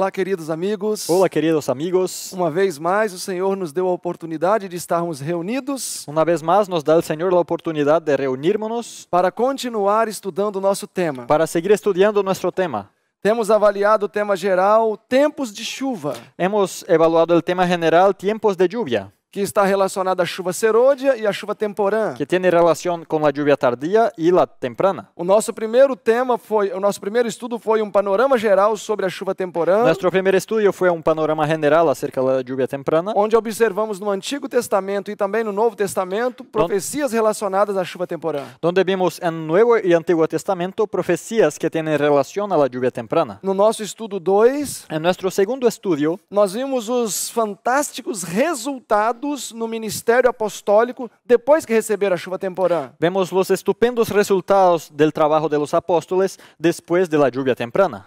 Olá, queridos amigos. Olá, queridos amigos. Uma vez mais, o Senhor nos deu a oportunidade de estarmos reunidos. Uma vez mais, nos dá o Senhor a oportunidade de reunirmos-nos para continuar estudando o nosso tema. Para seguir estudando o nosso tema. Temos avaliado o tema geral, tempos de chuva. Hemos evaluado o tema general, tempos de lluvia que está relacionada à chuva serôdia e à chuva temporã. Que tem relação com a chuva tardia e a temprana. O nosso primeiro tema foi, o nosso primeiro estudo foi um panorama geral sobre a chuva temporã. Nosso primeiro estudo foi um panorama geral acerca da chuva temprana. Onde observamos no Antigo Testamento e também no Novo Testamento profecias relacionadas à chuva temporã. Onde vimos em Novo e Antigo Testamento profecias que têm relação à chuva temprana. No nosso estudo 2, em nosso segundo estudo, nós vimos os fantásticos resultados no ministério apostólico depois que receberam a chuva temporã. Vemos os estupendos resultados do trabalho dos apóstolos depois da chuva temprana.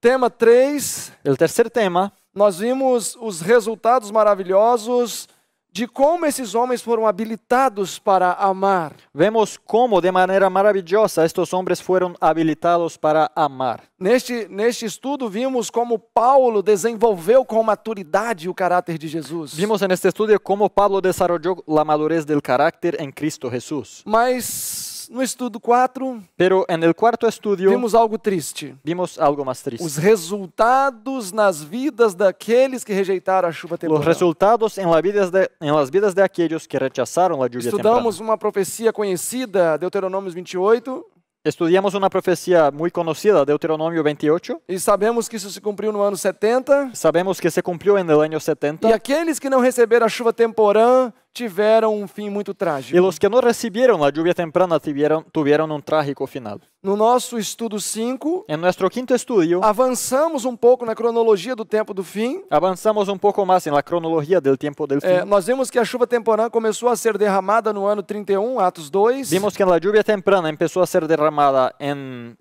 Tema 3. O terceiro tema. Nós vimos os resultados maravilhosos de como esses homens foram habilitados para amar. Vemos como de maneira maravilhosa estes homens foram habilitados para amar. Neste neste estudo vimos como Paulo desenvolveu com maturidade o caráter de Jesus. Vimos neste estudo como Paulo desenvolveu a madurez do caráter em Cristo Jesus. Mas no estudo 4, pero en el cuarto estudio vimos algo triste. Vimos algo más triste. Os resultados nas vidas daqueles que rejeitaram a chuva temporal. Os resultados em las vidas de en las vidas de aquellos que rechazaron la lluvia Estudamos temprana. uma profecia conhecida, Deuteronômio 28. Estudamos uma profecia muito conhecida, Deuteronômio 28. E sabemos que isso se cumpriu no ano 70. Sabemos que se cumpriu no ano 70. E aqueles que não receberam a chuva temporã tiveram um fim muito trágico. E os que não receberam a chuva temprana tiveram, tiveram um trágico final. No nosso estudo 5, em nosso quinto estudo, avançamos um pouco na cronologia do tempo do fim. Avançamos um pouco mais na cronologia do tempo do fim. É, nós vimos que a chuva temporã começou a ser derramada no ano 31, Atos 2. Vimos que a chuva temprana começou a ser derramada em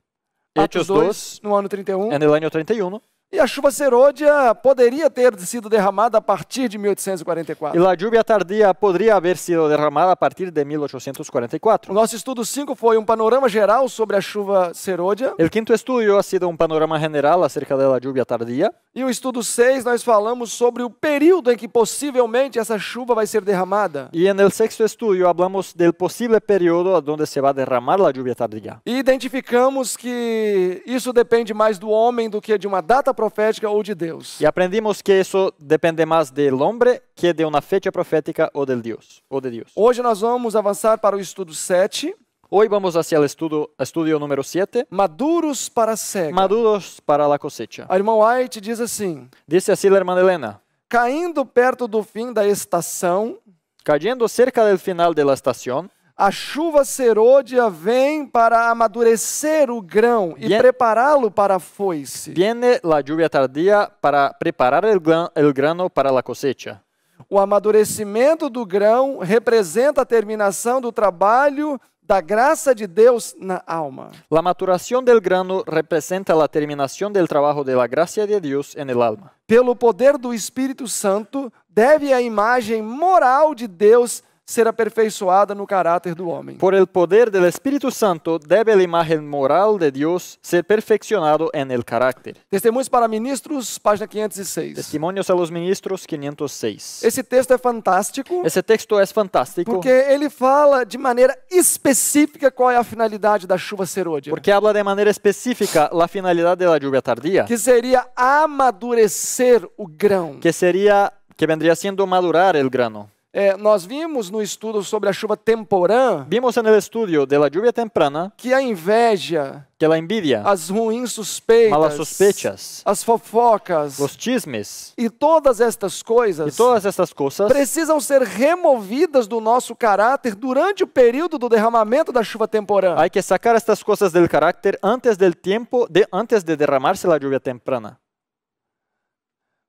Atos 2, 2, no ano 31. Em el 31. E a chuva seródia poderia ter sido derramada a partir de 1844. E a lluvia tardia poderia haver sido derramada a partir de 1844. O nosso estudo 5 foi um panorama geral sobre a chuva seródia. O quinto estudo ha sido um panorama geral acerca da lluvia tardia. E o estudo 6 nós falamos sobre o período em que possivelmente essa chuva vai ser derramada. E no sexto estudo falamos do possível período onde se vai derramar a lluvia tardia. E identificamos que isso depende mais do homem do que de uma data profética ou de Deus. E aprendemos que isso depende mais do homem que de uma fecha profética ou de Deus. Ou de Deus. Hoje nós vamos avançar para o estudo 7. Hoje vamos hacia o estudo, estudo número 7. Maduros para a cega. Maduros para a cosecha. A irmã White diz assim. Disse assim a irmã Helena. Caindo perto do fim da estação. Caindo cerca do final da estação a chuva serôdia vem para amadurecer o grão e prepará-lo para a foice. Viene la lluvia tardía para preparar el, gran, el grano para la cosecha. O amadurecimento do grão representa a terminação do trabalho da graça de Deus na alma. La maturación del grano representa la terminación del trabajo de la gracia de Dios en el alma. Pelo poder do Espírito Santo, deve a imagem moral de Deus ser aperfeiçoada no caráter do homem. Por el poder del Espíritu Santo debe la imagen moral de Dios ser perfeccionado en el carácter. Testemunhos para ministros, página 506. Testemunhos a los ministros, 506. Esse texto é fantástico. Esse texto é fantástico. Porque ele fala de maneira específica qual é a finalidade da chuva serôdia. Né? Porque habla de maneira específica la finalidad de la lluvia tardía. Que seria amadurecer o grão. Que seria que vendría sendo madurar el grano. Eh, nós vimos no estudo sobre a chuva temporã. Vimos no estudo estudio chuva temprana. Que a inveja. Que a envidia. As ruins suspeitas. Malas suspeitas. As fofocas. Os chismes. E todas estas coisas. E todas estas coisas. Precisam ser removidas do nosso caráter durante o período do derramamento da chuva temporã. Há que sacar estas coisas do caráter antes del tempo de antes de derramar-se a chuva temprana.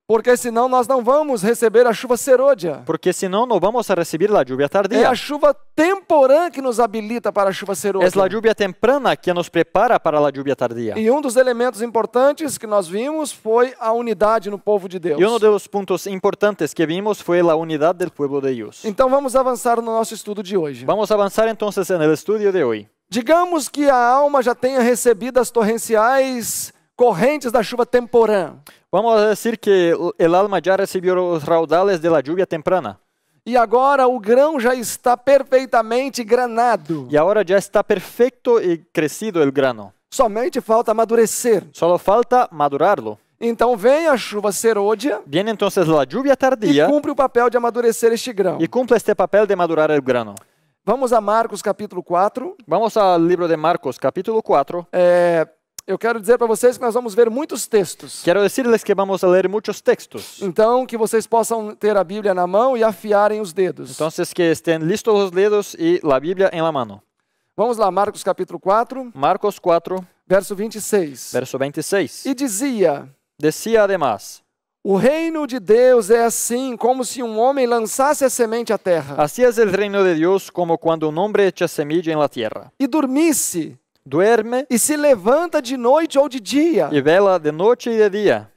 Porque senão nós não vamos receber a chuva serôdia. Porque senão não vamos receber a chuva tardia. É a chuva temporã que nos habilita para a chuva serôdia. É a chuva temprana que nos prepara para a chuva tardia. E um dos elementos importantes que nós vimos foi a unidade no povo de Deus. E um dos pontos importantes que vimos foi a unidade do povo de Deus. Então vamos avançar no nosso estudo de hoje. Vamos avançar então no estudo de hoje. Digamos que a alma já tenha recebido as torrenciais correntes da chuva temporã. Vamos dizer que el alma já recebeu os raudales de la lluvia temprana. E agora o grão já está perfeitamente granado. E agora já está perfeito e crescido o grano. Somente falta amadurecer. Só falta madurá-lo. Então vem a chuva serôdia. Viene entonces a chuva tardia. E cumpre o papel de amadurecer este grão. E cumpre este papel de madurar o grano. Vamos a Marcos capítulo 4. Vamos ao livro de Marcos capítulo 4. É, eu quero dizer para vocês que nós vamos ver muitos textos. Quero dizer-lhes que vamos ler muitos textos. Então, que vocês possam ter a Bíblia na mão e afiarem os dedos. Então, que estén listos os dedos e a Bíblia em la mano. Vamos lá, Marcos capítulo 4. Marcos 4. Verso 26. Verso 26. E dizia. Dizia, además. O reino de Deus é assim, como se um homem lançasse a semente à terra. Assim é o reino de Deus, como quando um homem echa semilla em la tierra. E dormisse duerme e se levanta de noite ou de dia. e vela de noite e de dia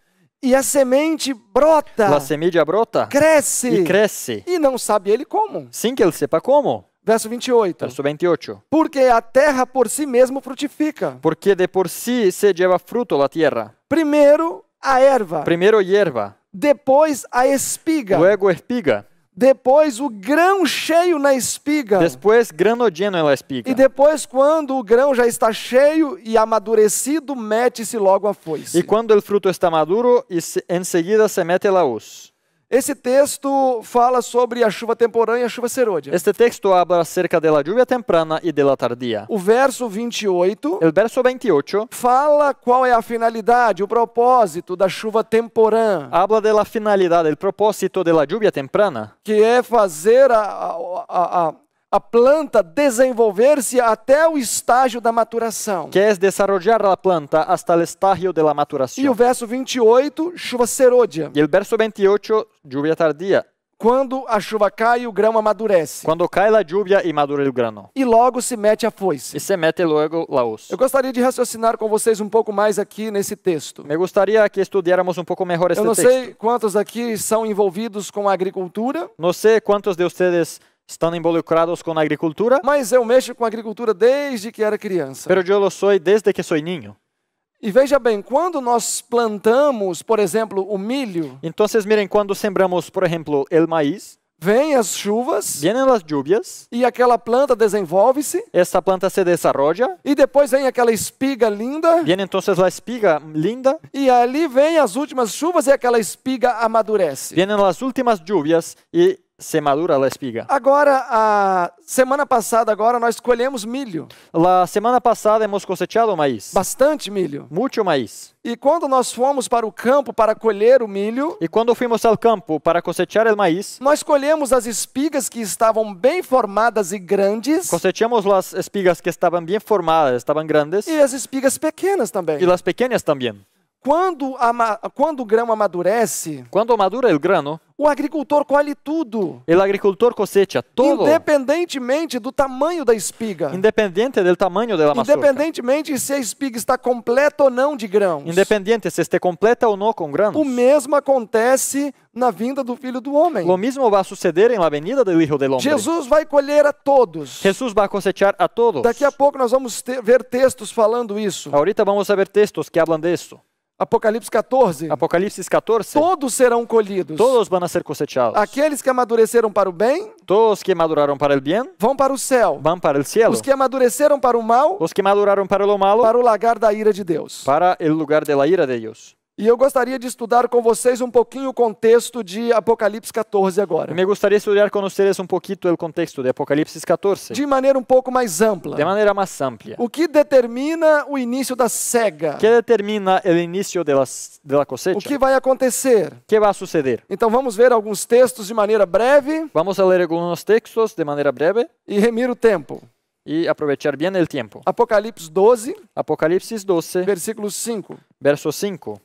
E a semente brota. a semente brota. Cresce. E cresce. E não sabe ele como. sim que ele sepa como. Verso 28. Verso 28. Porque a terra por si mesmo frutifica. Porque de por si se lleva fruto la tierra. Primeiro a erva. Primeiro erva Depois a espiga. Luego espiga depois o grão cheio na espiga. Depois grano lleno na espiga. E depois quando o grão já está cheio e amadurecido, mete-se logo a foice. E quando o fruto está maduro, em seguida se mete a hoz. Esse texto fala sobre a chuva temporânea e a chuva serôdia. Este texto habla acerca da chuva temprana e da tardia. O verso 28, o verso 28 fala qual é a finalidade, o propósito da chuva temporã. Habla da finalidade, o propósito da chuva temprana, que é fazer a, a, a, a a planta desenvolver-se até o estágio da maturação. Que é desarrollar a planta até o estágio da maturação. E o verso 28, chuva serôdia. E o verso 28, lluvia tardia. Quando a chuva cai, o grão amadurece. Quando cai a lluvia e madura o grão. E logo se mete a foice. E se mete logo a hoz. Eu gostaria de raciocinar com vocês um pouco mais aqui nesse texto. Me gostaria que estudiáramos um pouco melhor esse texto. Eu não texto. sei quantos aqui são envolvidos com a agricultura. Não sei quantos de vocês Estão involucrados com a agricultura. Mas eu mexo com a agricultura desde que era criança. Pero yo lo soy desde que soy niño. E veja bem, quando nós plantamos, por exemplo, o milho. Então, mirem, quando sembramos, por exemplo, el maíz. Vêm as chuvas. Vêm as chuvas. E aquela planta desenvolve-se. Essa planta se desarrolla. E depois vem aquela espiga linda. Viene então a espiga linda. E ali vem as últimas chuvas e aquela espiga amadurece. Vêm as últimas chuvas e Semadura la é espiga. Agora, a semana passada, agora nós colhemos milho. La semana passada hemos cosechado maíz. Bastante milho. Muito maíz. E quando nós fomos para o campo para colher o milho, e quando fomos ao campo para cosechar o maíz, nós colhemos as espigas que estavam bem formadas e grandes. Cosechamos las espigas que estavam bem formadas, estavam grandes. E as espigas pequenas também. E as pequenas também. Quando, a, quando o grão amadurece, quando madura o grano, o agricultor colhe tudo. El agricultor cosecha todo. Independentemente do tamanho da espiga. Independente do tamanho da mazorca. Independentemente se a espiga está completa ou não de grãos. Independente se está completa ou não com grãos. O mesmo acontece na vinda do Filho do Homem. O mesmo vai suceder em la venida do filho do homem. Jesus vai colher a todos. Jesus vai cosechar a todos. Daqui a pouco nós vamos ter, ver textos falando isso. Ahorita vamos saber textos que hablan de Apocalipse 14. Apocalipse 14. Todos serão colhidos. Todos vão ser cosechados. Aqueles que amadureceram para o bem. Todos que maduraram para o bem. Vão para o céu. Vão para o céu. Os que amadureceram para o mal. Os que maduraram para o mal. Para o lugar da ira de Deus. Para o lugar da ira de Deus. E eu gostaria de estudar com vocês um pouquinho o contexto de Apocalipse 14 agora. Me gostaria de estudar com vocês um pouquinho o contexto de Apocalipse 14. De maneira um pouco mais ampla. De maneira mais ampla. O que determina o início da cega? Que determina o início da cosecha? O que vai acontecer? Que vai suceder? Então vamos ver alguns textos de maneira breve. Vamos a ler alguns textos de maneira breve e remir o tempo e aproveitar bem o tempo. Apocalipse 12, Apocalipse 12, versículo 5. Verso 5.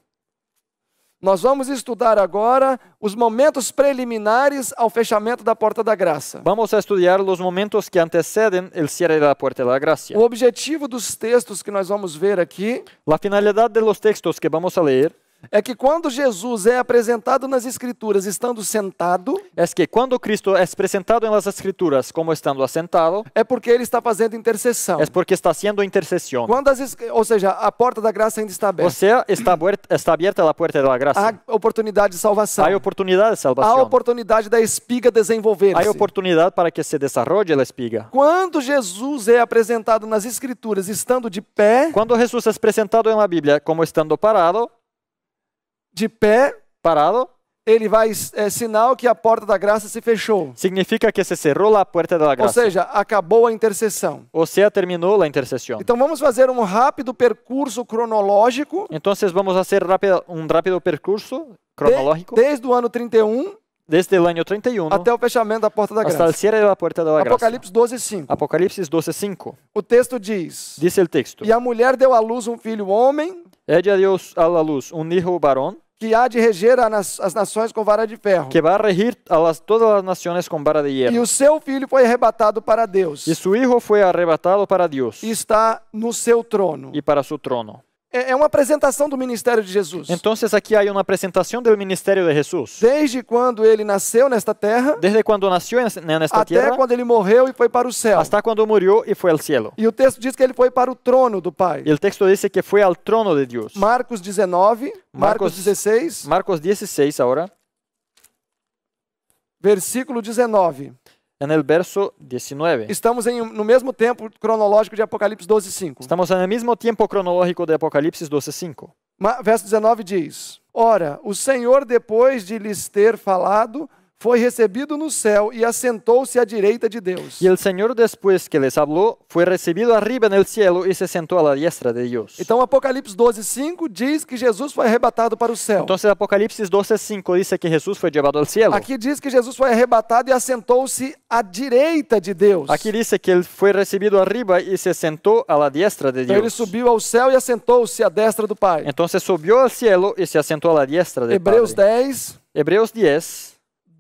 Nós vamos estudar agora os momentos preliminares ao fechamento da porta da graça. Vamos a estudar os momentos que antecedem o cierre da porta da graça. O objetivo dos textos que nós vamos ver aqui, a finalidade dos textos que vamos a ler, é que quando Jesus é apresentado nas Escrituras estando sentado, é que quando Cristo é apresentado nas Escrituras como estando assentado, é porque ele está fazendo intercessão. É porque está sendo intercessão. Quando as, ou seja, a porta da graça ainda está aberta. Você está aberta, está aberta a porta da graça. Há oportunidade de salvação. Há oportunidade de salvação. Há oportunidade da espiga desenvolver-se. Há oportunidade para que se desenvolva a espiga. Quando Jesus é apresentado nas Escrituras estando de pé, quando Jesus é apresentado na Bíblia como estando parado, de pé, parado, ele vai é sinal que a porta da graça se fechou. Significa que se cerrou a porta da graça. Ou seja, acabou a intercessão. Ou seja, terminou a intercessão. Então vamos fazer um rápido percurso cronológico. Então vamos fazer um rápido percurso cronológico. De, desde o ano 31 desde o ano 31 até o fechamento da porta da graça. Hasta el cierre da la puerta de la Apocalipse 12:5. Apocalipse O texto diz. Diz o texto. E a mulher deu à luz um filho homem. Ella deu à luz um filho barão que há de reger as nações com vara de ferro. Que vai regir todas as nações com vara de hierro. E o seu filho foi arrebatado para Deus. E seu filho foi arrebatado para Deus. E está no seu trono. E para seu trono. É, é uma apresentação do ministério de Jesus. Então, aqui há uma apresentação do ministério de Jesus. Desde quando ele nasceu nesta terra? Desde quando nasceu né, nesta até terra? Até quando ele morreu e foi para o céu. Até quando morreu e foi ao céu. E o texto diz que ele foi para o trono do Pai. E o texto diz que foi ao trono de Deus. Marcos 19, Marcos, Marcos 16. Marcos 16 agora. Versículo 19 en verso 19. Estamos em, no mesmo tempo cronológico de Apocalipse 12:5. Estamos no mesmo tempo cronológico de Apocalipse 12:5. Verso 19 diz: Ora, o Senhor depois de lhes ter falado foi recebido no céu e assentou-se à direita de Deus. E o Senhor, depois que lhes falou, foi recebido arriba no céu e se sentou à diestra de Deus. Então, Apocalipse 12, 5 diz que Jesus foi arrebatado para o céu. Então, Apocalipse 12, 5 diz que Jesus foi levado ao céu. Aqui diz que Jesus foi arrebatado e assentou-se à direita de Deus. Aqui diz que ele foi recebido arriba e se sentou à diestra de Deus. Então, ele subiu ao céu e assentou-se à destra do Pai. Então, subiu ao céu e se assentou à diestra de Deus. Hebreus 10. Hebreus 10.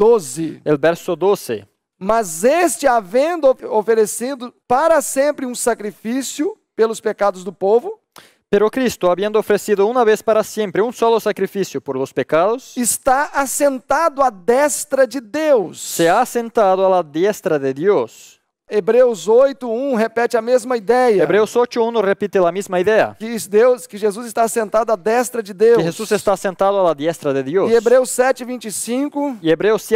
12. El verso 12. Mas este, havendo oferecido para sempre um sacrifício pelos pecados do povo, Pero Cristo, havendo oferecido uma vez para sempre um solo sacrifício por los pecados, está assentado à destra de Deus. Se ha sentado à destra de Deus. Hebreus 8:1 repete a mesma ideia. Hebreus 8:1 repete a mesma ideia. Que Deus, que Jesus está sentado à destra de Deus. Que Jesus está sentado à destra de Deus. E Hebreus 7:25. E Hebreus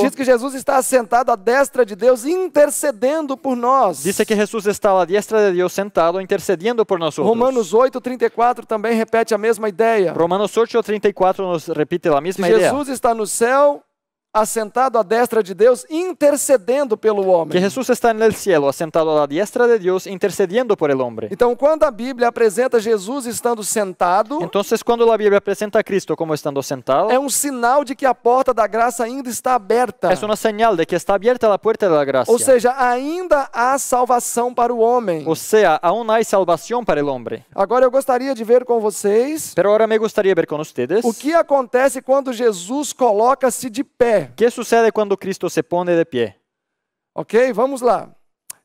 Diz que Jesus está sentado à destra de Deus intercedendo por nós. Diz que Jesus está à destra de Deus sentado intercedendo por nós. Romanos 8:34 também repete a mesma ideia. Romanos 8:34 nos repete a mesma ideia. Jesus está no céu assentado à destra de Deus, intercedendo pelo homem. Que Jesus está no céu, assentado à destra de Deus, intercedendo por el homem. Então, quando a Bíblia apresenta Jesus estando sentado, então, quando a Bíblia apresenta Cristo como estando sentado, é um sinal de que a porta da graça ainda está aberta. É uma sinal de que está aberta a porta da graça. Ou seja, ainda há salvação para o homem. Ou seja, aún há salvação para o homem. Agora eu gostaria de ver com vocês. Pero agora me gostaria de ver com vocês. O que acontece quando Jesus coloca-se de pé? O Que sucede quando Cristo se põe de pé? Ok, vamos lá.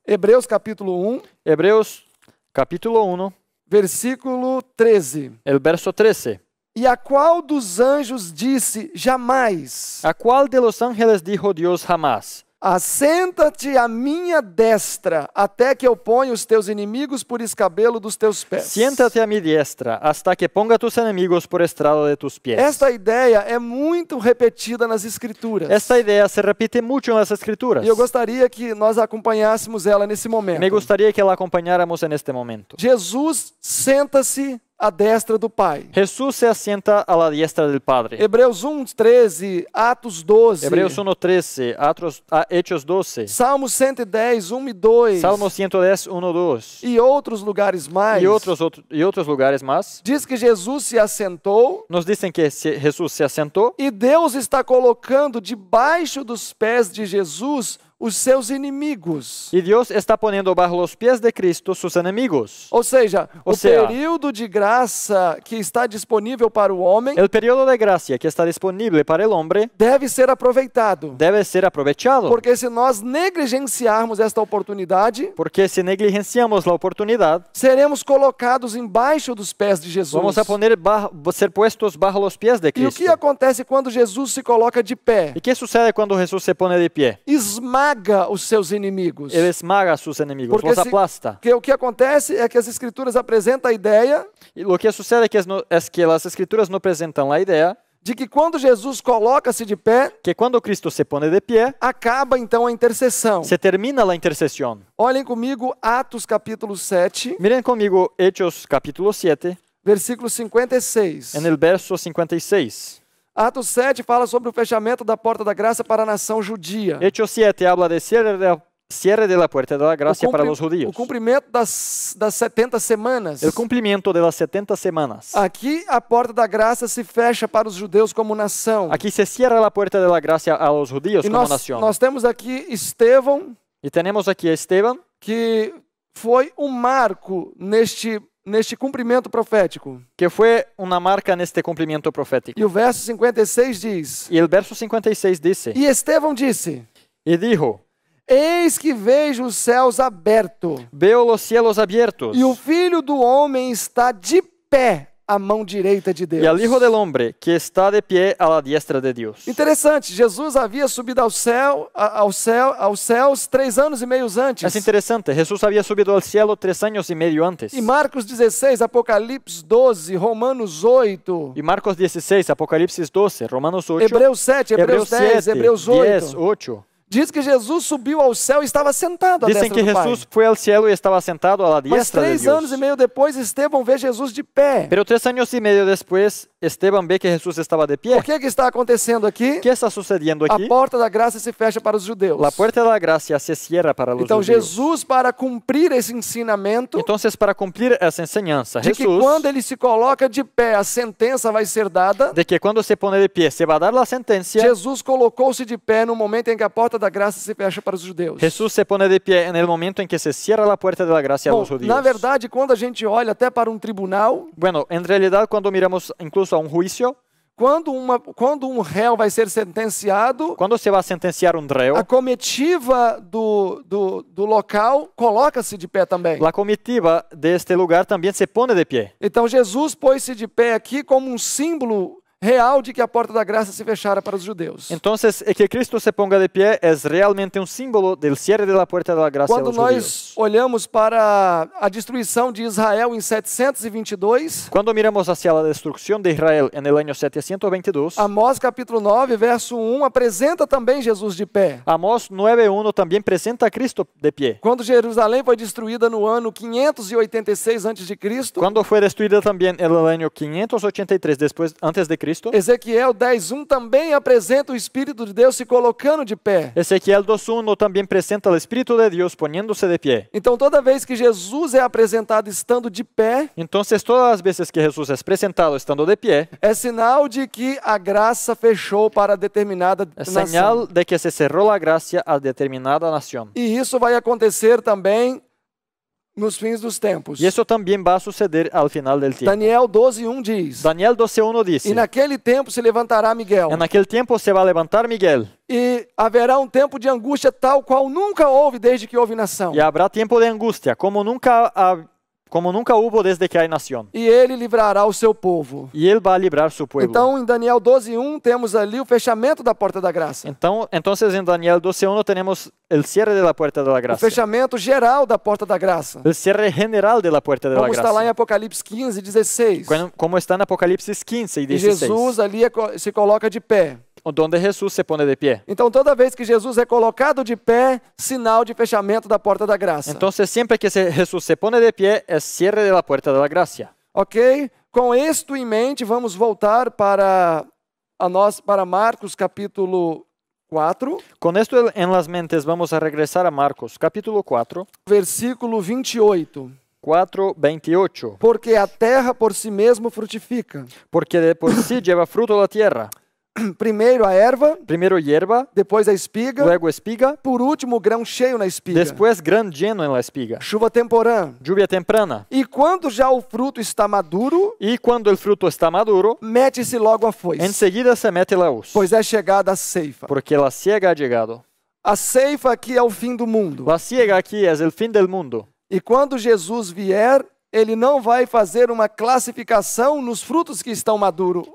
Hebreus capítulo 1. Hebreus capítulo 1. Versículo 13. El verso 13. E a qual dos anjos disse jamais? A qual de los ángeles dijo Dios jamás? Assenta-te à minha destra, até que eu ponha os teus inimigos por escabelo dos teus pés. senta te à minha destra, até que ponga tus inimigos por estrada de tus pés. Esta ideia é muito repetida nas escrituras. Esta ideia se repete muito nas escrituras. E eu gostaria que nós acompanhássemos ela nesse momento. Me gostaria que la acompanháramos neste momento. Jesus senta-se à destra do Pai. Jesus se assenta à la diestra del Padre. Hebreus 1, 13, Atos 12. Hebreus 1, 13, Atos, ah, Hechos 12. Salmos 110, 1 e 2. Salmo 110, 1 e 2. E outros lugares mais. E outros, outro, e outros lugares mais. Diz que Jesus se assentou. Nos dizem que Jesus se assentou. E Deus está colocando debaixo dos pés de Jesus os seus inimigos. E Deus está pondo bajo os pés de Cristo seus inimigos. Ou seja, Ou o sea, período de graça que está disponível para o homem. O período de graça que está disponível para o homem deve ser aproveitado. Deve ser aproveitado. Porque se nós negligenciarmos esta oportunidade, porque se negligenciamos a oportunidade, seremos colocados embaixo dos pés de Jesus. Vamos a poner ser puestos bajo os pés de Cristo. E o que acontece quando Jesus se coloca de pé? E que sucede quando Jesus se põe de pé? Esmaga esmaga os seus inimigos. Ele esmaga seus inimigos, Porque os aplasta. Que, o que acontece é que as escrituras apresentam a ideia. E o que sucede é que, as, é que as escrituras não apresentam a ideia de que quando Jesus coloca-se de pé, que quando Cristo se põe de pé, acaba então a intercessão. Se termina a intercessão. Olhem comigo Atos capítulo 7. Miren comigo Hechos capítulo 7, versículo 56. En el verso 56. Atos 7 fala sobre o fechamento da porta da graça para a nação judia. Hechos 7 habla de cierre Cierre de la puerta de la gracia para los judíos. O cumprimento das, das 70 semanas. El cumplimiento de las 70 semanas. Aqui a porta da graça se fecha para os judeus como nação. Aqui se cierra la puerta de la gracia a los judíos como nós, nação. Nós temos aqui Estevão. E temos aqui Esteban. Que foi um marco neste neste cumprimento profético. Que foi uma marca neste cumprimento profético. E o verso 56 diz. E o verso 56 disse. E Estevão disse. E dijo. Eis que vejo os céus abertos. Veo os cielos abertos E o filho do homem está de pé a mão direita de Deus. E ali Hijo o homem que está de pé à diestra de Deus. Interessante, Jesus havia subido ao céu, ao céu, aos céus três anos e meio antes. É interessante, Jesus havia subido ao céu três anos e meio antes. E Marcos 16, Apocalipse 12, Romanos 8. E Marcos 16, Apocalipse 12, Romanos 8. Hebreus 7, Hebreus, Hebreus 10, 7, Hebreus 8. 10, 8 Diz que Jesus subiu ao céu e estava sentado à Dizem que Jesus foi ao céu e estava sentado à Mas três de anos e meio depois, Estevão vê Jesus de pé. Pero três anos e meio depois. Esteban vê que Jesus estava de pé. O que, é que está acontecendo aqui? O que está sucedendo aqui? A porta da graça se fecha para os judeus. A porta da graça se cierra para os então, judeus. Então Jesus para cumprir esse ensinamento. Então para cumprir essa ensinança, de Jesus, que quando ele se coloca de pé, a sentença vai ser dada. De que quando se põe de pé, se vai dar a sentença. Jesus colocou-se de pé no momento em que a porta da graça se fecha para os judeus. Jesus se põe de pé no momento em que se cierra a porta da graça para os judeus. Na verdade, quando a gente olha até para um tribunal, bueno, em realidade quando miramos incluso a um juízo, quando, uma, quando um réu vai ser sentenciado. Quando você vai sentenciar um réu. A comitiva do, do, do local coloca-se de pé também. A comitiva deste lugar também se põe de pé. Então Jesus pôs-se de pé aqui como um símbolo real de que a porta da graça se fechara para os judeus. Então, é que Cristo se ponga de pé é realmente um símbolo do cierre da porta da graça Quando nós olhamos para a destruição de Israel em 722, quando miramos hacia a destruição de Israel em el año 722, Amós capítulo 9, verso 1 apresenta também Jesus de pé. Amós 9:1 também apresenta Cristo de pé. Quando Jerusalém foi destruída no ano 586 a.C., quando foi destruída também no ano 583 depois antes de Cristo, Cristo. Ezequiel 10:1 também apresenta o Espírito de Deus se colocando de pé. Ezequiel 2:1 também apresenta o Espírito de Deus poniéndose de pé. Então toda vez que Jesus é apresentado estando de pé, então todas as vezes que Jesus é apresentado estando de pé, é sinal de que a graça fechou para determinada é nação. Sinal de que se cerrou a graça a determinada nação. E isso vai acontecer também nos fins dos tempos. isso também vai suceder ao final do tempo. Daniel 12:1 diz. Daniel 12:1 diz. E naquele tempo se levantará Miguel. E naquele tempo se vai levantar Miguel. E haverá um tempo de angústia tal qual nunca houve desde que houve nação. E haverá tempo de angústia como nunca houve como nunca houve desde que há nação. E ele livrará o seu povo. E ele vai livrar seu povo. Então, em Daniel 12:1 temos ali o fechamento da porta da graça. Então, então em Daniel 12:1 temos o cierre da porta da graça. O fechamento geral da porta da graça. O cierre general da porta da graça. Como está lá em Apocalipse 15:16. Como está em Apocalipse 15 E Jesus ali é se coloca de pé. Onde é Jesus se põe é de pé? Então toda vez que Jesus é colocado de pé, sinal de fechamento da porta da graça. Então sempre que Jesus se põe de pé é cierre de la da graça. OK? Com isto em mente, vamos voltar para a nós para Marcos capítulo 4. Com isto em las mentes, vamos a regressar a Marcos capítulo 4, versículo 28. 4, 28. Porque a terra por si mesmo frutifica. Porque de por si lleva fruto a terra. Primeiro a erva. Primero erva, Depois a espiga. Luego espiga. Por último, grão cheio na espiga. Depois grão lleno na espiga. Chuva temporã. chuva temprana. E quando já o fruto está maduro. E quando o fruto está maduro. Mete-se logo a foice. Em seguida se mete la hoz. Pois é chegada a ceifa. Porque la siega ha llegado. A ceifa aqui é o fim do mundo. A siega aqui é o fim do mundo. E quando Jesus vier, ele não vai fazer uma classificação nos frutos que estão maduros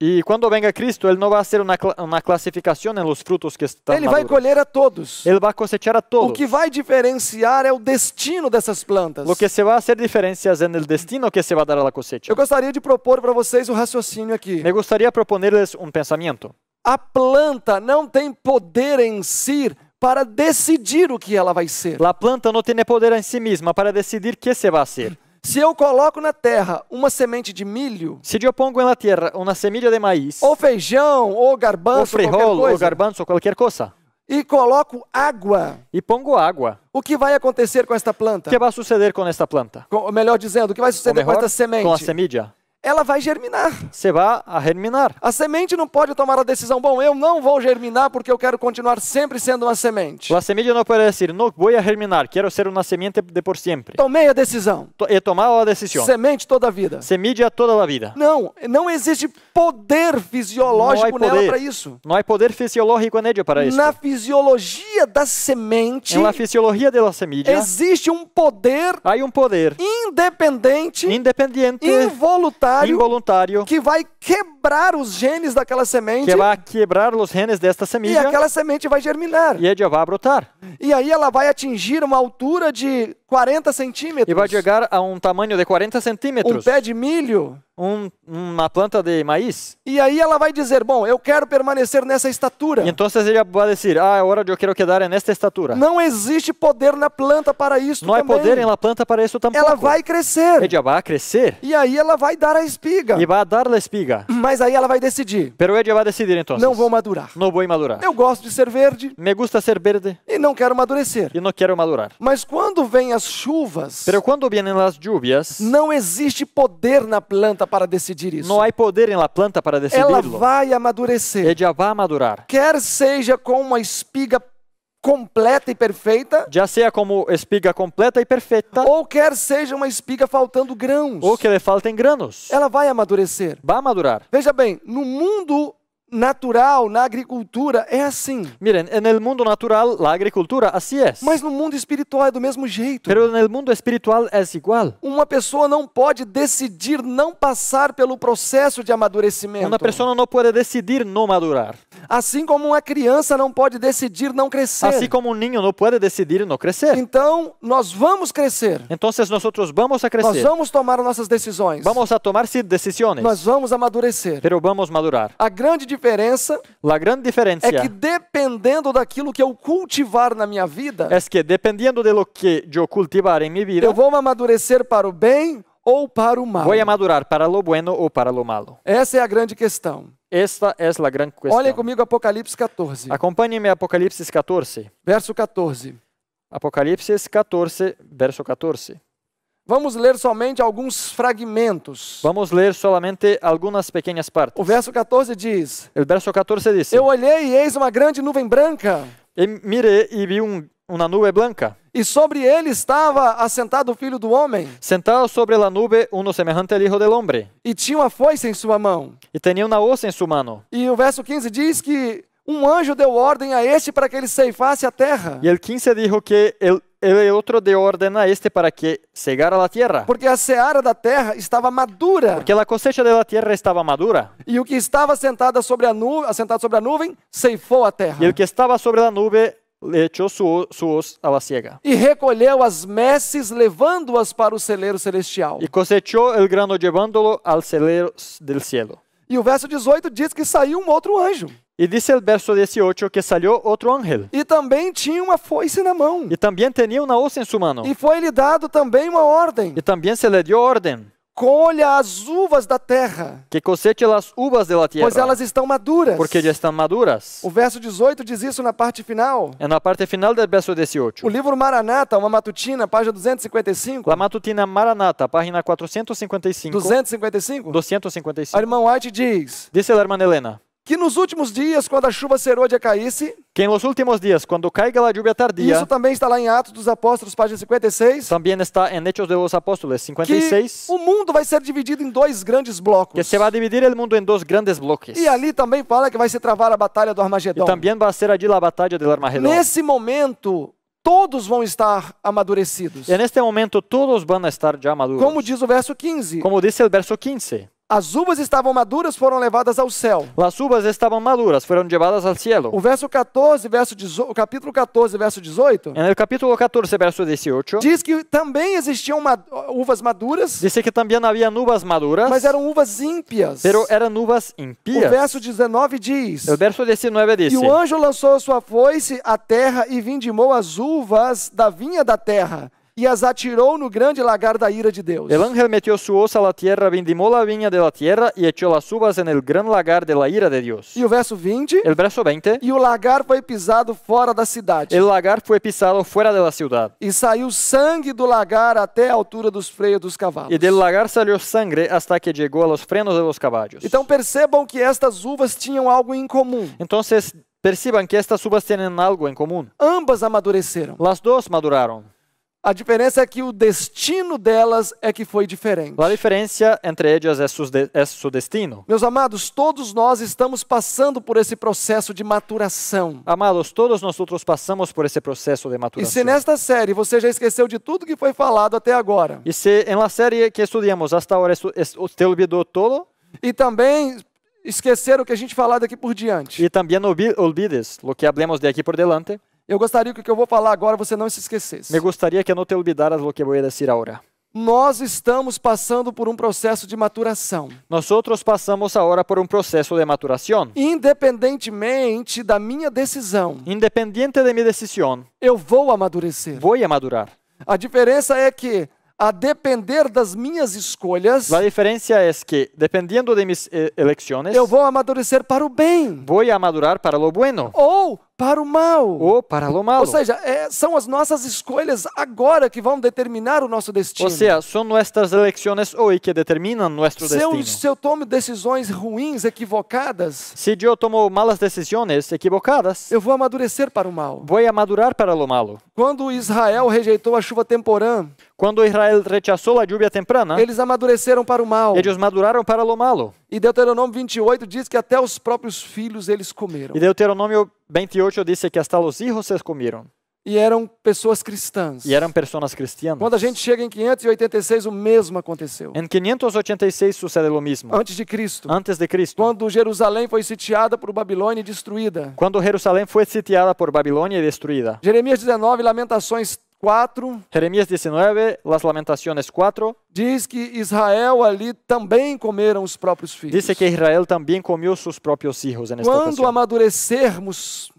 e quando venga Cristo, ele não vai ser uma, uma classificação nos frutos que estão Ele maduros. vai colher a todos. Ele vai cosechar a todos. O que vai diferenciar é o destino dessas plantas. O que se vai ser diferença é o destino que se vai dar à cosecha. Eu gostaria de propor para vocês um raciocínio aqui. Me gostaria de proponer-lhes um pensamento. A planta não tem poder em si para decidir o que ela vai ser. A planta não tem poder em si mesma para decidir o que se vai ser. Se eu coloco na terra uma semente de milho, se eu pongo na terra uma semente de maíz, ou feijão, ou garbanzo, ou frijol, ou garbanzo, ou qualquer coisa, e coloco água. E pongo água. O que vai acontecer com esta planta? O que vai suceder com esta planta? Com, melhor dizendo, o que vai suceder melhor, com esta semente? Com a semídia ela vai germinar. Você vai a germinar. A semente não pode tomar a decisão, bom, eu não vou germinar porque eu quero continuar sempre sendo uma semente. A semente não pode dizer, não vou germinar, quero ser uma semente de por sempre. Tomei a decisão. E tomar a decisão. Semente toda a vida. Semente a toda a vida. Não, não existe poder fisiológico poder. nela para isso. Não há poder fisiológico nela para isso. Na fisiologia da semente. Na fisiologia da semente. Existe um poder. Há um poder. Independente. Independente. Involuntário involuntário que vai quebrar quebrar os genes daquela semente. Que vai quebrar os genes desta semente. E aquela semente vai germinar. E ela vai brotar. E aí ela vai atingir uma altura de 40 centímetros. E vai chegar a um tamanho de 40 centímetros. Um pé de milho. Um, uma planta de maíz. E aí ela vai dizer, bom, eu quero permanecer nessa estatura. E então ela vai dizer, ah, agora é eu quero quedar nesta estatura. Não existe poder na planta para isso Não também. há poder na planta para isso tampouco. Ela vai crescer. Ela vai crescer. E aí ela vai dar a espiga. E vai dar a espiga. Mas mas aí ela vai decidir. Pero ella va a decidir entonces. Não vou madurar. No voy a madurar. Eu gosto de ser verde. Me gusta ser verde. E não quero amadurecer. E não quero madurar. Mas quando vem as chuvas. Pero quando vienen las lluvias. Não existe poder na planta para decidir isso. Não há poder em la planta para decidirlo. Ela vai amadurecer. Ella va a madurar. Quer seja com uma espiga completa e perfeita. Já seja como espiga completa e perfeita. Ou quer seja uma espiga faltando grãos. Ou que lhe faltem grãos, Ela vai amadurecer. Vai madurar. Veja bem, no mundo natural, na agricultura, é assim. Miren, en el mundo natural, la agricultura assim é. Mas no mundo espiritual é do mesmo jeito. Pero no mundo espiritual é igual. Uma pessoa não pode decidir não passar pelo processo de amadurecimento. Uma pessoa não pode decidir não madurar. Assim como uma criança não pode decidir não crescer. Assim como um ninho não pode decidir não crescer. Então, nós vamos crescer. Então, nós outros vamos a crescer. Nós vamos tomar nossas decisões. Vamos a tomar decisões. Nós vamos amadurecer. Pero vamos madurar. A grande diferença diferença La gran diferencia é que dependendo daquilo que eu cultivar na minha vida, es que dependendo de lo que eu cultivar em minha vida, eu vou amadurecer para o bem ou para o mal. vou a para lo bueno ou para lo malo. Essa é a grande questão. Esta é a grande questão. olhe comigo Apocalipse 14. Acompanhe-me Apocalipse 14. Verso 14. Apocalipse 14, verso 14. Vamos ler somente alguns fragmentos. Vamos ler somente algumas pequenas partes. O verso 14 diz: O verso 14 diz: Eu olhei e eis uma grande nuvem branca. E mirei e vi um, uma nuvem branca. E sobre ele estava assentado o filho do homem. Sentado sobre a nuvem, um semelhante ao filho do homem. E tinha uma foice em sua mão. E tinha uma ossa em sua mão. E o verso 15 diz que um anjo deu ordem a este para que ele ceifasse a terra. E o 15 dijo que ele e outro de ordem este para que segara a terra. Porque a seara da terra estava madura. Porque a cosecha da terra estava madura. E o que estava sentado sobre a nuvem, assentado sobre a nuvem, ceifou a terra. E o que estava sobre a nuvem echou su suos a la ciega. E recolheu as messes, levando-as para o celeiro celestial. E cosechou o grano, llevándolo al celeiro del cielo. E o verso 18 diz que saiu um outro anjo. E disse o verso 18 que saiu outro ángel. E também tinha uma foice na mão. E também tinha uma ossa em sua mão. E foi-lhe dado também uma ordem. E também se lhe deu ordem. Colha as uvas da terra. Que coseche as uvas da terra. Pois elas estão maduras. Porque já estão maduras. O verso 18 diz isso na parte final. É na parte final do verso 18. O livro Maranata, uma matutina, página 255. A matutina Maranata, página 455. 255? 255. A irmã White diz. Disse a irmã Helena que nos últimos dias, quando a chuva serôdia caísse... Que nos últimos dias, quando caiga a lluvia tardia... Isso também está lá em Atos dos Apóstolos, página 56. Também está em Hechos de los Apóstolos, 56. Que o mundo vai ser dividido em dois grandes blocos. Que se vai dividir o mundo em dois grandes blocos. E ali também fala que vai se travar a batalha do Armagedon. E também vai ser ali a batalha do Armagedon. Nesse momento, todos vão estar amadurecidos. E neste momento todos vão estar já maduros. Como diz o verso 15. Como disse o verso 15. As uvas estavam maduras, foram levadas ao céu. As uvas estavam maduras, foram levadas ao céu. O verso 14, verso 18, o capítulo 14, verso 18. No capítulo 14, verso 18. Diz que também existiam uvas maduras. Diz que também havia uvas maduras. Mas eram uvas ímpias. Pero eram uvas ímpias. O verso 19 diz. O verso 19 diz. E o anjo lançou sua foice à terra e vindimou as uvas da vinha da terra e as atirou no grande lagar da ira de Deus. El ángel metió su hoz a la tierra, vendimó la viña de la tierra y echó las uvas en el gran lagar de la ira de Dios. E o verso 20. El verso 20. E o lagar foi pisado fora da cidade. El lagar foi pisado fuera de la ciudad. E saiu sangue do lagar até a altura dos freios dos cavalos. E del lagar salió sangre hasta que llegó a los frenos de los caballos. Então percebam que estas uvas tinham algo em comum. Então Percebam que estas uvas têm algo em comum. Ambas amadureceram. Las dos maduraram. A diferença é que o destino delas é que foi diferente. A diferença entre elas é seu, destino. Meus amados, todos nós estamos passando por esse processo de maturação. Amados, todos nós outros passamos por esse processo de maturação. E se nesta série você já esqueceu de tudo que foi falado até agora? E se em la série que estudamos até agora te olvidou E também esquecer o que a gente falou daqui por diante. E também olvides o que hablemos de aqui por delante. Eu gostaria que o que eu vou falar agora você não se esquecesse. Me gostaria que no te olvidaras lo que voy a decir ahora. Nós estamos passando por um processo de maturação. Nós outros passamos agora por um processo de maturação. Independentemente da minha decisão. Independente de minha decisão. Eu vou amadurecer. Vou amadurar. A diferença é que a depender das minhas escolhas. A diferença é que, dependendo de minhas eh, eleições, eu vou amadurecer para o bem. Vou amadurar para o bueno. Ou para o mal. Ou para o mal. Ou seja, é, são as nossas escolhas agora que vão determinar o nosso destino. Ou seja, são nossas eleições hoje que determinam nosso se destino. Eu, se eu tomo decisões ruins, equivocadas. Se eu tomo malas decisões equivocadas. Eu vou amadurecer para o mal. Vou amadurar para o malo. Quando Israel rejeitou a chuva temporã. Quando Israel rechazou a lluvia temprana, eles amadureceram para o mal. Eles maduraram para o malo. E Deuteronômio 28 diz que até os próprios filhos eles comeram. E Deuteronômio 28 28 disse que até os hijos comeram. E eram pessoas cristãs. E eram pessoas cristãs. Quando a gente chega em 586, o mesmo aconteceu. Em 586 sucede o mesmo. Antes de Cristo. Antes de Cristo. Quando Jerusalém foi sitiada por Babilônia e destruída. Quando Jerusalém foi sitiada por Babilônia e destruída. Jeremias 19, Lamentações 4. Jeremias 19, Las Lamentações 4. Diz que Israel ali também comeram os próprios filhos. Diz que Israel também comeu seus próprios filhos. Quando ocasião. amadurecermos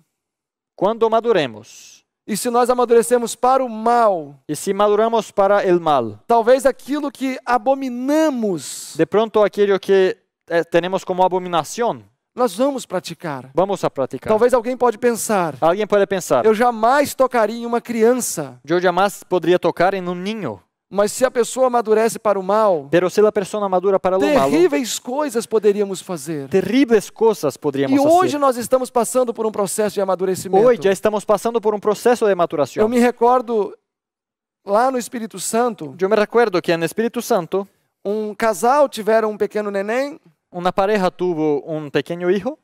quando maduremos, e se nós amadurecemos para o mal, e se maduramos para o mal, talvez aquilo que abominamos, de pronto aquilo que eh, temos como abominação, nós vamos praticar. Vamos a praticar. Talvez alguém pode pensar. Alguém pode pensar. Eu jamais tocaria em uma criança. Eu jamais poderia tocar em um ninho. Mas se a pessoa amadurece para o mal, pero se la persona madura para lo malo, terríveis coisas poderíamos fazer. Terríveis coisas poderíamos fazer. E hoje fazer. nós estamos passando por um processo de amadurecimento. Hoje já estamos passando por um processo de maturação. Eu me recordo lá no Espírito Santo. Eu me recordo que no Espírito Santo um casal tiveram um pequeno neném. Uma pareja tuvo um pequeno filho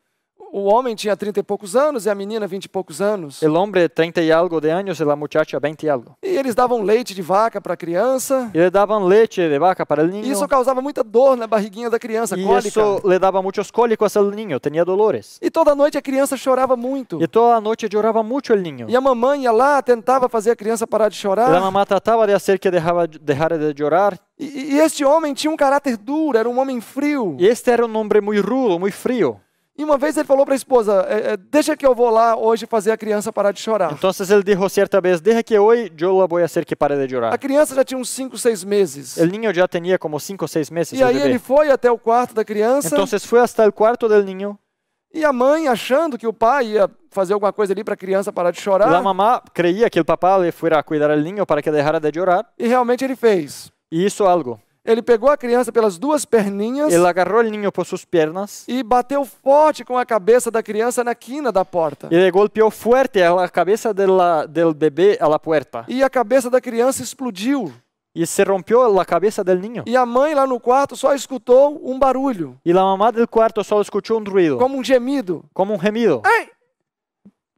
o homem tinha 30 e poucos anos e a menina 20 e poucos anos. O homem 30 e algo de anos e a muchacha 20 e algo. E eles davam leite de vaca para a criança. E eles davam leite de vaca para o ninho. Isso causava muita dor na barriguinha da criança, e cólica. Isso le dava muitos cólicos ao ninho, tinha dolores. E toda noite a criança chorava muito. E toda noite chorava muito o ninho. E a mamãe ia lá, tentava fazer a criança parar de chorar. E a mamãe tratava de fazer que deixava deixar de chorar. E, e este homem tinha um caráter duro, era um homem frio. E este era um homem muito rudo, muito frio. E uma vez ele falou para a esposa: é, é, Deixa que eu vou lá hoje fazer a criança parar de chorar. Então ele disse certa vez: deixa que hoje eu vou fazer que pare de chorar. A criança já tinha uns 5, 6 meses. O ninho já tinha como 5, 6 meses. E aí bebê. ele foi até o quarto da criança. Então foi até o quarto do ninho. E a mãe, achando que o pai ia fazer alguma coisa ali para a criança parar de chorar. A mamá creia que o papai ia fuera cuidar do niño para que ele parasse de chorar. E realmente ele fez. E isso algo. Ele pegou a criança pelas duas perninhas. Ele agarrou o ninho por suas pernas. E bateu forte com a cabeça da criança na quina da porta. Ele golpeou forte a cabeça dela, do bebê à porta. E a cabeça da criança explodiu. E se rompeu a cabeça do ninho. E a mãe lá no quarto só escutou um barulho. E a mamãe do quarto só escutou um ruído. Como um gemido. Como um gemido. Ei!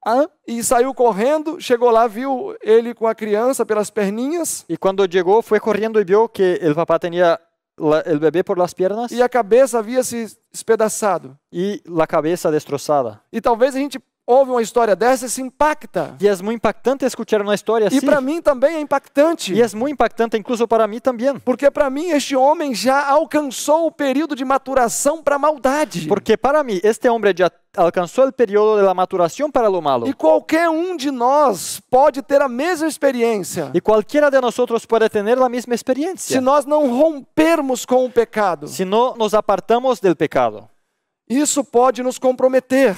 Ah, e saiu correndo, chegou lá, viu ele com a criança pelas perninhas. E quando chegou, foi correndo e viu que o papá tinha o bebê por las pernas. E a cabeça havia se espedaçado E a cabeça destroçada. E talvez a gente ouve uma história dessa e se impacta. E é muito impactante escutar uma história assim. E para mim também é impactante. E é muito impactante, incluso para mim também. Porque para mim este homem já alcançou o período de maturação para a maldade. Porque para mim este homem já alcançou o período da maturação para o malo. E qualquer um de nós pode ter a mesma experiência. E qualquer de nós outros pode ter a mesma experiência. Se nós não rompermos com o pecado. Se não nos apartamos do pecado. Isso pode nos comprometer.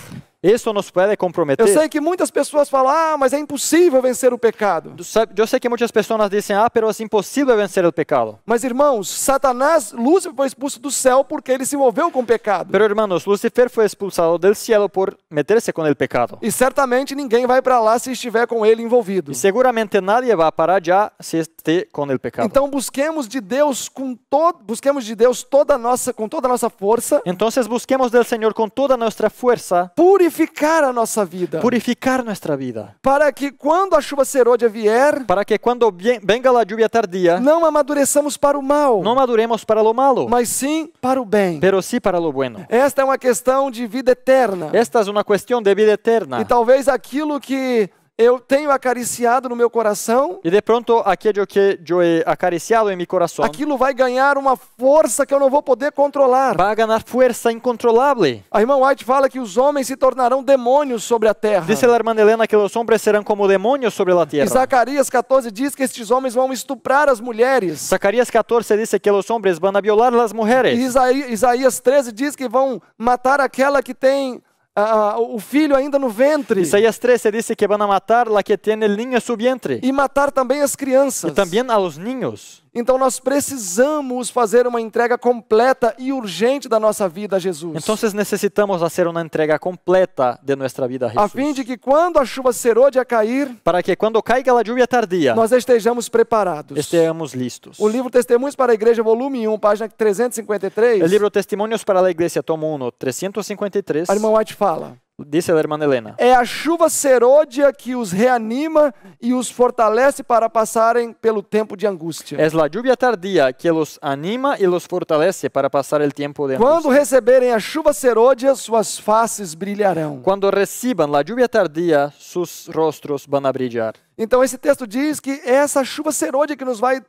Isso é nos pode é comprometer. Eu sei que muitas pessoas falam, ah, mas é impossível vencer o pecado. Eu sei que muitas pessoas dizem, ah, mas é impossível vencer o pecado. Mas irmãos, Satanás, Lúcifer foi expulso do céu porque ele se envolveu com o pecado. Pero irmãos, Lúcifer foi expulsado do céu por meter-se com o pecado. E certamente ninguém vai para lá se estiver com ele envolvido. E seguramente nadie vai para lá se estiver com o pecado. Então busquemos de Deus com todo, busquemos de Deus toda nossa com toda a nossa força. Então busquemos do Senhor com toda a nossa força. Purificamos purificar a nossa vida. Purificar nossa vida. Para que quando a chuva serôdia vier, para que quando venga la lluvia tardía, não amadureçamos para o mal. Não maduremos para o malo, mas sim para o bem. Pero sí para lo bueno. Esta é uma questão de vida eterna. Esta é uma questão de vida eterna. E talvez aquilo que eu tenho acariciado no meu coração. E de pronto aquilo é que eu acariciado em meu coração. Aquilo vai ganhar uma força que eu não vou poder controlar. Vai ganhar força incontrolável. A irmã White fala que os homens se tornarão demônios sobre a terra. Disse a irmã Helena que os homens serão como demônios sobre a terra. E Zacarias 14 diz que estes homens vão estuprar as mulheres. Zacarias 14 disse que os homens vão violar as mulheres. E Isaías 13 diz que vão matar aquela que tem ah, ah, o filho ainda no ventre. Isaías 13 disse que vão matar la que tiene el niño en E matar também as crianças. E também aos ninhos. Então nós precisamos fazer uma entrega completa e urgente da nossa vida a Jesus. Então necessitamos fazer uma entrega completa de nossa vida a Jesus. A fim de que quando a chuva serode a cair, para que quando caiga a chuva tardia, nós estejamos preparados. Estejamos listos. O livro Testemunhos para a Igreja, volume 1, página 353. O livro Testemunhos para a Igreja, tomo 1, 353. A irmã White fala: Disse a irmã Helena. É a chuva serôdia que os reanima e os fortalece para passarem pelo tempo de angústia. É a lluvia que os anima e os fortalece para passar o tempo de angústia. Quando receberem a chuva serôdia, suas faces brilharão. Quando recebam a chuva tardía, seus rostros vão brilhar. Então esse texto diz que é essa chuva serôdia que nos vai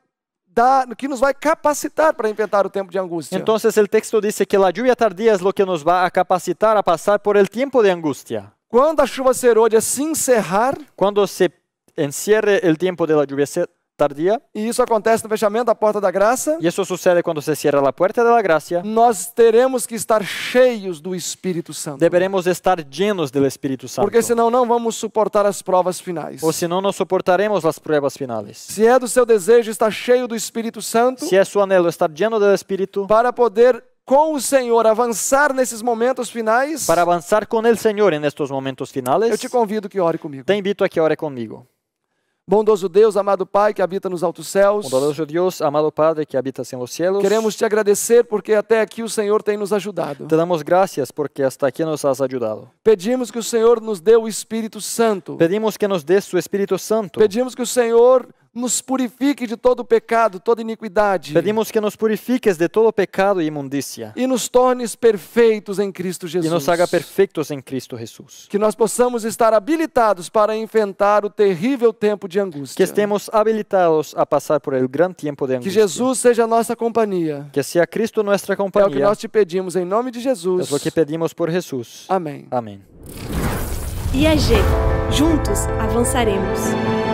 da, que nos vai capacitar para enfrentar o tempo de angústia. Então, o texto diz que a chuva tardia é o que nos vai capacitar a passar por el tempo de angústia. Quando a chuva serôdia se encerrar, quando se encierre o tempo de la lluvia tardia. E isso acontece no fechamento da porta da graça. E isso sucede quando se cierra a porta da graça. Nós teremos que estar cheios do Espírito Santo. Deveremos estar llenos do Espírito Santo. Porque senão não vamos suportar as provas finais. Ou senão não suportaremos as provas finais. Se é do seu desejo estar cheio do Espírito Santo. Se é seu anelo estar lleno do Espírito. Para poder com o Senhor avançar nesses momentos finais. Para avançar com o Senhor nestes momentos finais. Eu te convido que ore comigo. Te invito a que ore comigo. Bondoso Deus, amado Pai que habita nos altos céus. Bondoso Deus, amado Padre que habita em assim los cielos. Queremos te agradecer porque até aqui o Senhor tem nos ajudado. Te damos graças porque hasta aqui nos has ajudado. Pedimos que o Senhor nos dê o Espírito Santo. Pedimos que nos dê o Espírito Santo. Pedimos que o Senhor nos purifique de todo pecado, toda iniquidade. Pedimos que nos purifiques de todo pecado e imundícia. E nos tornes perfeitos em Cristo Jesus. E nos haga perfeitos em Cristo Jesus. Que nós possamos estar habilitados para enfrentar o terrível tempo de angústia. Que estemos habilitados a passar por o grande tempo de angústia. Que Jesus seja a nossa companhia. Que seja Cristo nossa companhia. É o que nós te pedimos em nome de Jesus. É o que pedimos por Jesus. Amém. Amém. IAG. Juntos avançaremos.